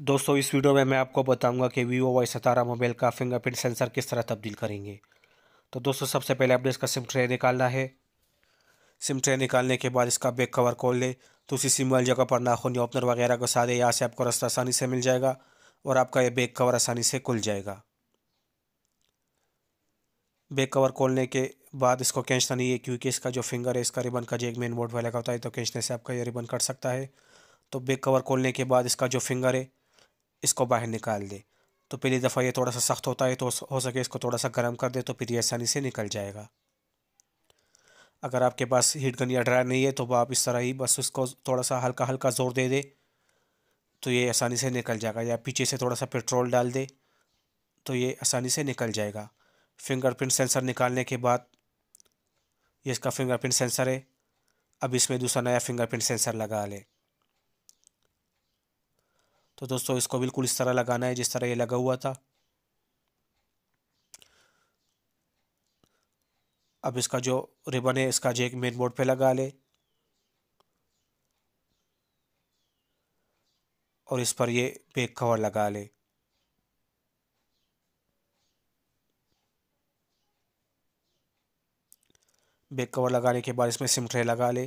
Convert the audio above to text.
दोस्तों इस वीडियो में मैं आपको बताऊंगा कि वीवो वाई सतारा मोबाइल का फिंगरप्रिंट सेंसर किस तरह तब्दील करेंगे तो दोस्तों सबसे पहले आपने इसका सिम ट्रे निकालना है सिम ट्रे निकालने के बाद इसका बैक कवर खोल ले तो उसी सिम वाली जगह पर नाखून या ओपनर वगैरह को दे यहाँ से आपको रास्ता आसानी से मिल जाएगा और आपका यह बैक कवर आसानी से खुल जाएगा बैक कवर खोलने के बाद इसको खींचना नहीं है क्योंकि इसका जो फिंगर है इसका रिबन का जो एक मेन बोर्ड वाला का होता है तो खींचने से आपका यह रिबन कट सकता है तो बैक कवर खोलने के बाद इसका जो फिंगर है इसको बाहर निकाल दे तो पहली दफ़ा ये थोड़ा सा सख्त होता है तो हो सके इसको थोड़ा सा गर्म कर दे तो फिर ये आसानी से निकल जाएगा अगर आपके पास हीट गन या ड्रायर नहीं है तो आप इस तरह ही बस उसको थोड़ा सा हल्का हल्का जोर दे दे तो ये आसानी से निकल जाएगा या पीछे से थोड़ा सा पेट्रोल डाल दे तो ये आसानी से निकल जाएगा फिंगरप्रिंट सेंसर निकालने के बाद ये इसका फिंगरप्रिंट सेंसर है अब इसमें दूसरा नया फिंगरप्रिंट सेंसर लगा लें तो दोस्तों इसको बिल्कुल इस तरह लगाना है जिस तरह ये लगा हुआ था अब इसका जो रिबन है इसका जेक मेन बोर्ड पे लगा ले और इस पर ये बैक कवर लगा ले बैक कवर लगाने के बाद इसमें सिम ट्रे लगा ले